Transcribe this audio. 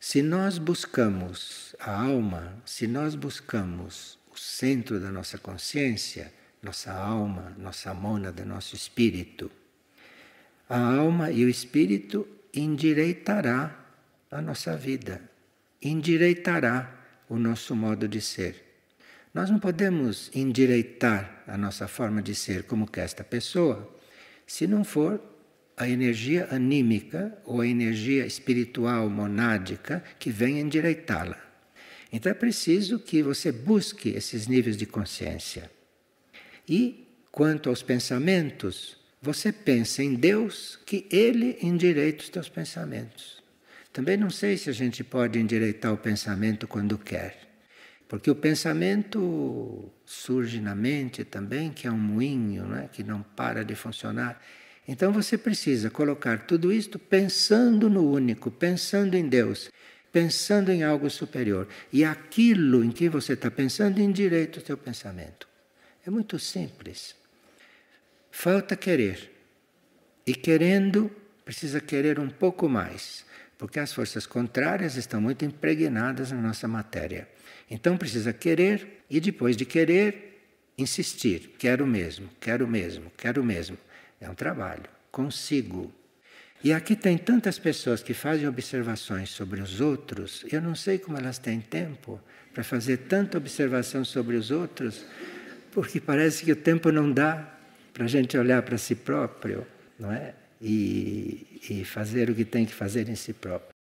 Se nós buscamos a alma, se nós buscamos o centro da nossa consciência, nossa alma, nossa mônada, nosso espírito, a alma e o espírito endireitará a nossa vida, endireitará o nosso modo de ser. Nós não podemos endireitar a nossa forma de ser como que esta pessoa, se não for a energia anímica ou a energia espiritual monádica que vem endireitá-la. Então é preciso que você busque esses níveis de consciência. E quanto aos pensamentos, você pensa em Deus que Ele endireita os teus pensamentos. Também não sei se a gente pode endireitar o pensamento quando quer. Porque o pensamento surge na mente também, que é um moinho, né? que não para de funcionar. Então você precisa colocar tudo isto pensando no único, pensando em Deus, pensando em algo superior. E aquilo em que você está pensando endireita o seu pensamento. É muito simples. Falta querer. E querendo, precisa querer um pouco mais, porque as forças contrárias estão muito impregnadas na nossa matéria. Então precisa querer e depois de querer, insistir. Quero mesmo, quero mesmo, quero mesmo. É um trabalho consigo. E aqui tem tantas pessoas que fazem observações sobre os outros, eu não sei como elas têm tempo para fazer tanta observação sobre os outros, porque parece que o tempo não dá para a gente olhar para si próprio, não é? E, e fazer o que tem que fazer em si próprio.